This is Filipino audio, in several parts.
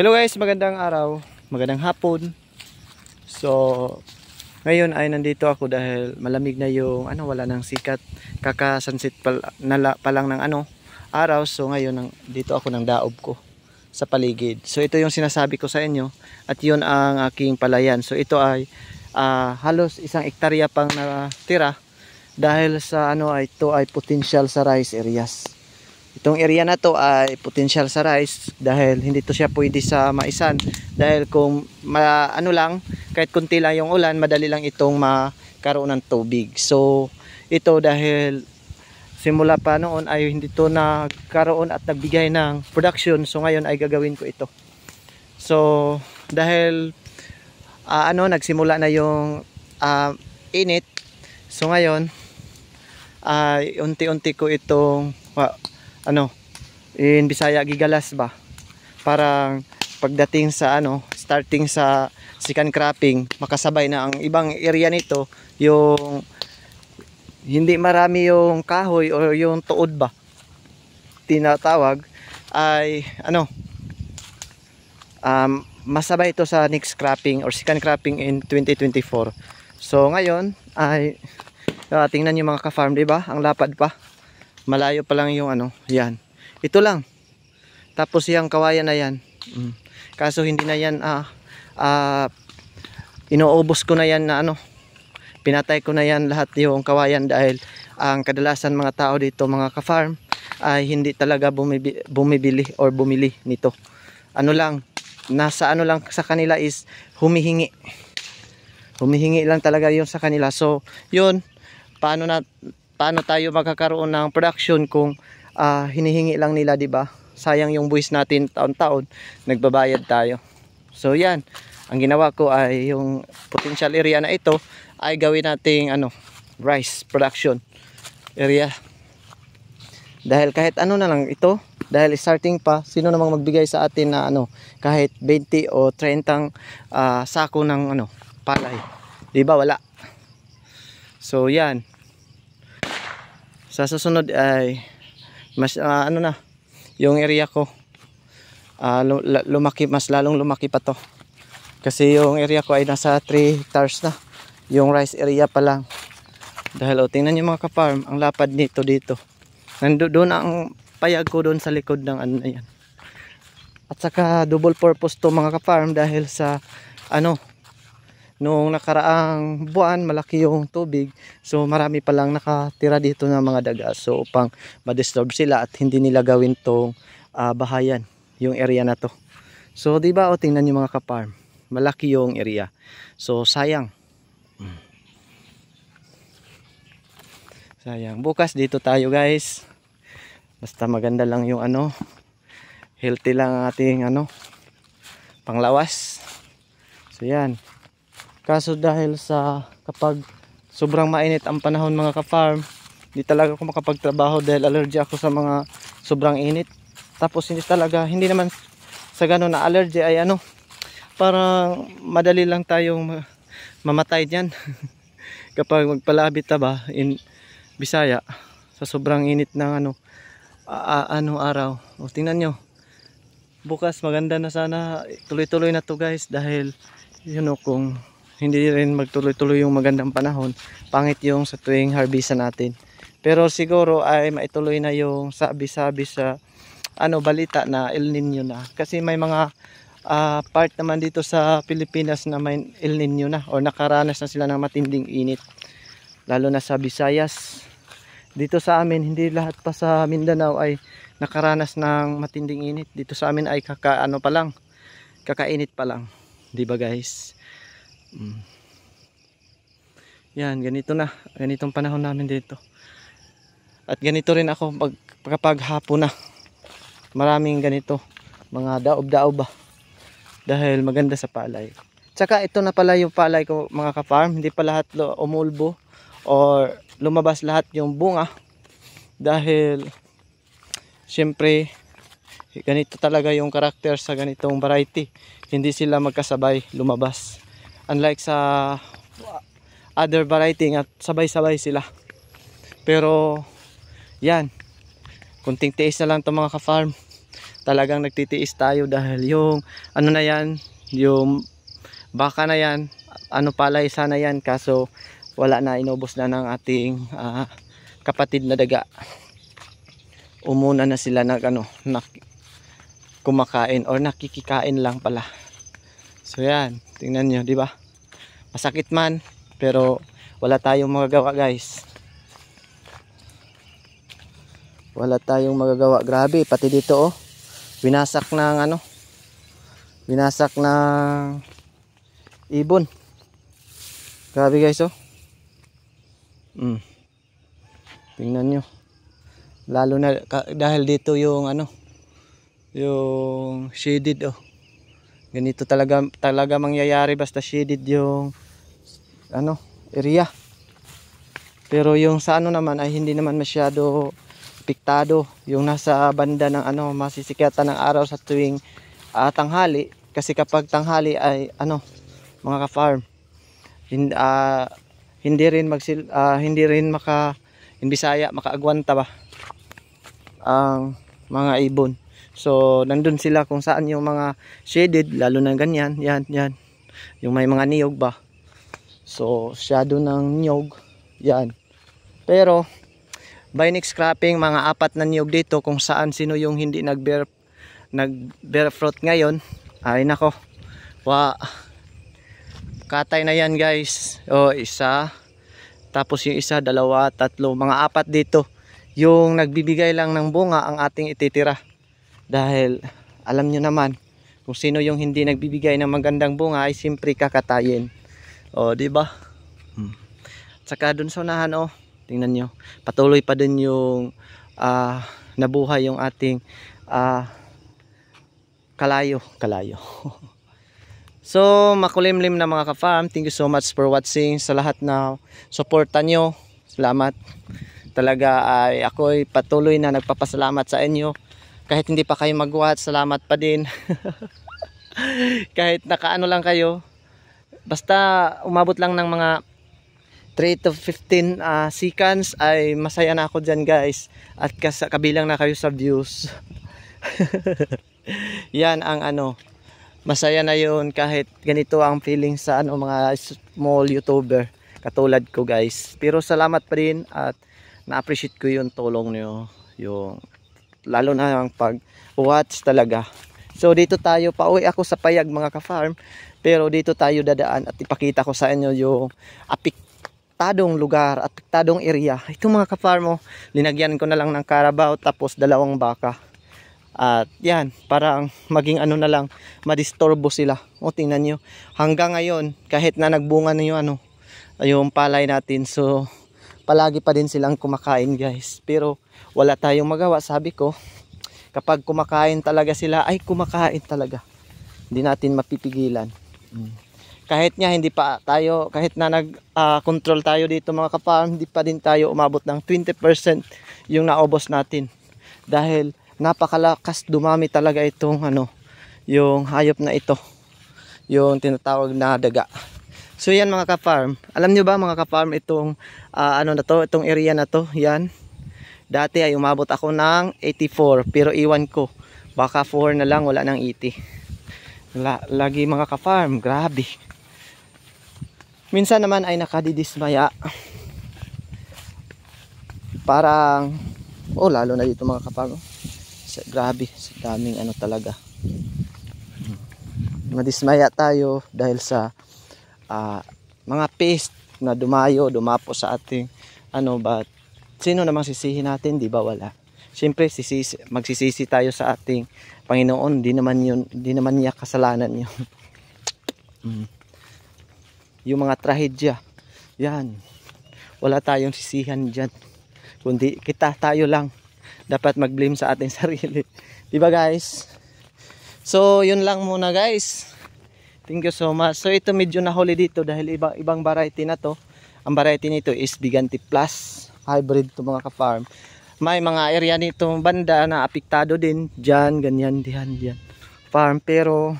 Hello guys, magandang araw, magandang hapon. So, ngayon ay nandito ako dahil malamig na yung ano, wala nang sikat. Kaka-sunset pa, nala, pa lang ng ano, araw. So, ngayon ang, dito ako ng daob ko sa paligid. So, ito yung sinasabi ko sa inyo at yun ang aking palayan. So, ito ay uh, halos isang ektarya pang natira dahil sa ano, ito ay potential sa rice areas. Itong area na to ay potential sa rice dahil hindi to siya pwede sa maisan dahil kung ma, ano lang kahit kunti lang yung ulan madali lang itong makaroon ng tubig. So ito dahil simula pa noon ay hindi to nagkaroon at nagbigay ng production so ngayon ay gagawin ko ito. So dahil uh, ano nagsimula na yung uh, init so ngayon ay uh, unti-unti ko itong uh, ano in Bisaya gigalas ba parang pagdating sa ano starting sa sikan cropping makasabay na ang ibang area nito yung hindi marami yung kahoy o yung tuod ba tinatawag ay ano um, masabay ito sa next cropping or second cropping in 2024 so ngayon ay uh, tingnan yung mga ka-farm diba ang lapad pa malayo pa lang yung ano yan ito lang tapos yung kawayan na yan mm. kaso hindi na yan ah, ah, inoobos ko na yan na ano pinatay ko na yan lahat yung kawayan dahil ang kadalasan mga tao dito mga ka-farm ay hindi talaga bumibili, bumibili or bumili nito ano lang nasa ano lang sa kanila is humihingi humihingi lang talaga yun sa kanila so yun paano na paano tayo magkakaroon ng production kung uh, hinihingi lang nila 'di ba? Sayang yung buwis natin taon-taon, nagbabayad tayo. So 'yan. Ang ginawa ko ay yung potential area na ito ay gawin nating ano, rice production area. Dahil kahit ano na lang ito, dahil starting pa, sino namang magbigay sa atin na ano, kahit 20 o 30 uh, ah, sako ng ano, palay. 'Di ba wala? So 'yan sa susunod ay mas uh, ano na yung area ko uh, lumaki mas lalong lumaki pa to kasi yung area ko ay nasa 3 hectares na yung rice area pa lang dahil o oh, tingnan nyo mga ka-farm ang lapad nito dito nandoon ang payag ko doon sa likod ng ano na yan at saka double purpose to mga ka-farm dahil sa ano Noong nakaraang buwan, malaki yung tubig. So marami pa lang nakatira dito ng mga daga. So upang ma-disturb sila at hindi nila gawin tong uh, bahayan, yung area na to. So 'di ba o tingnan niyo mga kaparm, malaki yung area. So sayang. Hmm. Sayang. Bukas dito tayo, guys. Basta maganda lang yung ano, healthy lang ating ano, panglawas. So yan. Kaso dahil sa kapag sobrang mainit ang panahon mga ka-farm, hindi talaga ako makapagtrabaho dahil allergy ako sa mga sobrang init. Tapos hindi talaga, hindi naman sa ganun na allergy ay ano, parang madali lang tayong mamatay dyan. kapag magpalabit ta ba in Bisaya sa sobrang init ng ano a, ano araw. O tingnan nyo. Bukas maganda na sana. Tuloy-tuloy na to guys dahil you know kung hindi rin magtuloy-tuloy yung magandang panahon pangit yung sa tuwing harbisa natin pero siguro ay maituloy na yung sabi-sabi sa ano balita na El Nino na kasi may mga uh, part naman dito sa Pilipinas na may El Nino na o nakaranas na sila ng matinding init lalo na sa Visayas dito sa amin hindi lahat pa sa Mindanao ay nakaranas ng matinding init dito sa amin ay kaka ano pa lang kakainit pa lang 'di ba guys Mm. Yan, ganito na. Ganitong panahon namin dito. At ganito rin ako pag, kapag hapon na. Maraming ganito. Mga daob-daob ba. Dahil maganda sa palay. Tsaka ito na pala yung palay ko mga ka-farm. Hindi pa lahat umulbo or lumabas lahat yung bunga. Dahil syempre ganito talaga yung karakter sa ganitong variety. Hindi sila magkasabay lumabas unlike sa other variety at sabay-sabay sila pero yan kunting tiis na lang to mga ka-farm talagang nagtitiis tayo dahil yung ano na yan yung baka na yan ano pala isa na yan kaso wala na inubos na ng ating uh, kapatid na daga umuna na sila nag ano nak kumakain or nakikikain lang pala So yan, tingnan nyo, di ba? Masakit man, pero wala tayong magagawa guys. Wala tayong magagawa. Grabe, pati dito oh. Winasak ng ano? Winasak ng ibon. Grabe guys oh. Mm. Tingnan nyo. Lalo na dahil dito yung ano, yung shaded oh ganito talaga talaga mangyayari basta shaded yung ano area pero yung sa ano naman ay hindi naman masyado piktado yung nasa banda ng ano masisikyatan ng araw sa tuwing uh, tanghali kasi kapag tanghali ay ano mga ka-farm hin, uh, hindi rin magsil uh, hindi rin maka in Bisaya makaagwanta ba ang mga ibon So, nandun sila kung saan yung mga shaded, lalo na ganyan. Yan, yan. Yung may mga niyog ba. So, shadow ng niyog. Yan. Pero, by next cropping, mga apat na niyog dito kung saan sino yung hindi nag-bear nag bear fruit ngayon. Ay, nako. Wa. Katay na yan, guys. O, isa. Tapos yung isa, dalawa, tatlo, mga apat dito. Yung nagbibigay lang ng bunga ang ating ititira. Dahil alam nyo naman, kung sino yung hindi nagbibigay ng magandang bunga ay siyempre kakatayin. O, di ba? Hmm. Tsaka dun sa unahan, o, oh, tingnan nyo, patuloy pa din yung uh, nabuhay yung ating uh, kalayo. Kalayo. so, makulimlim na mga ka-farm. Thank you so much for watching. Sa lahat na suporta nyo, salamat. Talaga ay ako ay patuloy na nagpapasalamat sa inyo kahit hindi pa kayo mag magwat salamat pa din kahit nakaano lang kayo basta umabot lang ng mga 3 to 15 uh, ah, seconds ay masaya na ako dyan guys at kas kabilang na kayo sa views yan ang ano masaya na yun kahit ganito ang feeling sa ano mga small youtuber katulad ko guys pero salamat pa rin at na-appreciate ko yung tulong nyo yung lalo na ang pag-watch talaga. So dito tayo, pauwi ako sa payag mga ka-farm, pero dito tayo dadaan at ipakita ko sa inyo yung apektadong lugar, apektadong area. Ito mga ka-farm, oh, linagyan ko na lang ng carabao tapos dalawang baka. At yan, parang maging ano na lang, madisturbo sila. O tingnan nyo, hanggang ngayon, kahit na nagbunga na yung ano, yung palay natin, so palagi pa din silang kumakain guys. Pero wala tayong magawa sabi ko kapag kumakain talaga sila ay kumakain talaga hindi natin mapipigilan mm. kahit nga hindi pa tayo kahit na nag uh, control tayo dito mga kaparm hindi pa din tayo umabot ng 20% yung naubos natin dahil napakalakas dumami talaga itong ano yung hayop na ito yung tinatawag na daga so yan mga kaparm alam nyo ba mga kaparm itong uh, ano na to itong area na to yan Dati ay umabot ako ng 84 pero iwan ko. Baka 4 na lang wala nang 80. lagi mga ka-farm, grabe. Minsan naman ay nakadidismaya. Parang oh lalo na dito mga ka-farm. grabe, sa daming ano talaga. Madismaya tayo dahil sa uh, mga pest na dumayo, dumapo sa ating ano but Sino namang sisihin natin, di ba? Wala. Siyempre, sisisi, magsisisi tayo sa ating Panginoon. Di naman, yun, di naman niya kasalanan yun. Mm. Yung mga trahedya, yan. Wala tayong sisihan dyan. Kundi kita tayo lang. Dapat mag-blame sa ating sarili. di ba guys? So, yun lang muna guys. Thank you so much. So, ito medyo nahuli dito dahil iba, ibang variety na to. Ang variety nito is Biganti Plus hybrid to mga ka-farm. May mga area nitong banda na apektado din. Diyan, ganyan, diyan, diyan. Farm. Pero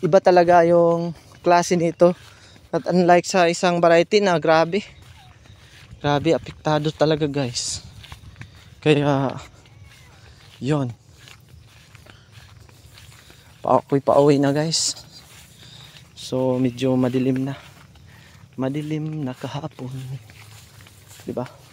iba talaga yung klase nito. At unlike sa isang variety na grabe. Grabe, apektado talaga guys. Kaya, yon Paakoy pauwi na guys. So medyo madilim na. Madilim na kahapon. 'Di ba?